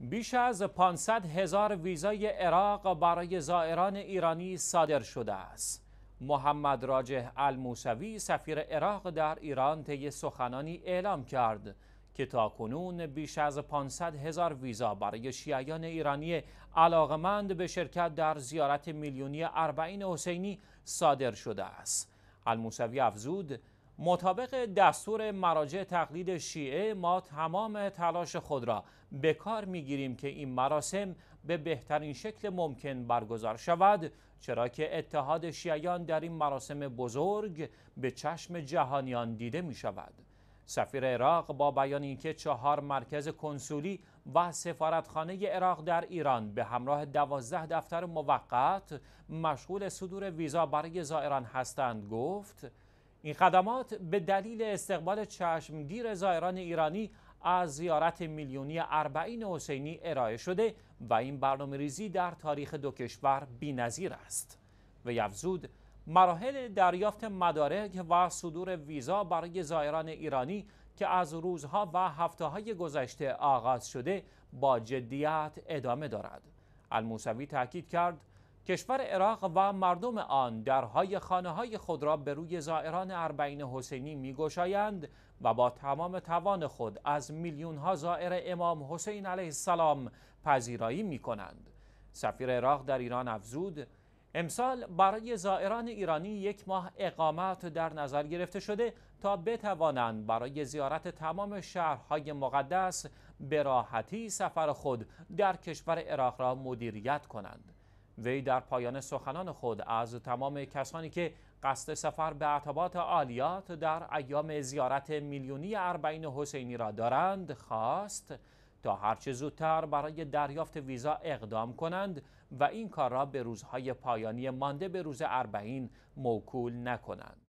بیش از 500 هزار ویزای عراق برای زائران ایرانی صادر شده است. محمد راجه الموسوی سفیر عراق در ایران طی سخنانی اعلام کرد که تاکنون بیش از 500 هزار ویزا برای شیعیان ایرانی علاقمند به شرکت در زیارت میلیونی اربعین حسینی صادر شده است. الموسوی افزود مطابق دستور مراجع تقلید شیعه ما تمام تلاش خود را به کار میگیریم که این مراسم به بهترین شکل ممکن برگزار شود چرا که اتحاد شیعیان در این مراسم بزرگ به چشم جهانیان دیده می شود سفیر عراق با بیان اینکه چهار مرکز کنسولی و سفارتخانه عراق در ایران به همراه دوازده دفتر موقت مشغول صدور ویزا برای زائران هستند گفت این خدمات به دلیل استقبال چشمگیر زائران ایرانی از زیارت میلیونی اربعین حسینی ارائه شده و این برنامه ریزی در تاریخ دو کشور بینظیر است و یفزود مراحل دریافت مدارک و صدور ویزا برای زائران ایرانی که از روزها و هفته های گذشته آغاز شده با جدیت ادامه دارد الموسوی تاکید کرد کشور عراق و مردم آن درهای خانه های خود را به روی زائران اربعین حسینی میگشایند و با تمام توان خود از میلیون ها زائر امام حسین علیه السلام پذیرایی می کنند. سفیر عراق در ایران افزود امسال برای زائران ایرانی یک ماه اقامت در نظر گرفته شده تا بتوانند برای زیارت تمام شهرهای مقدس به راحتی سفر خود در کشور عراق را مدیریت کنند. وی در پایان سخنان خود از تمام کسانی که قصد سفر به عطبات عالیات در ایام زیارت میلیونی اربعین حسینی را دارند خواست تا هرچه زودتر برای دریافت ویزا اقدام کنند و این کار را به روزهای پایانی مانده به روز اربعین موکول نکنند.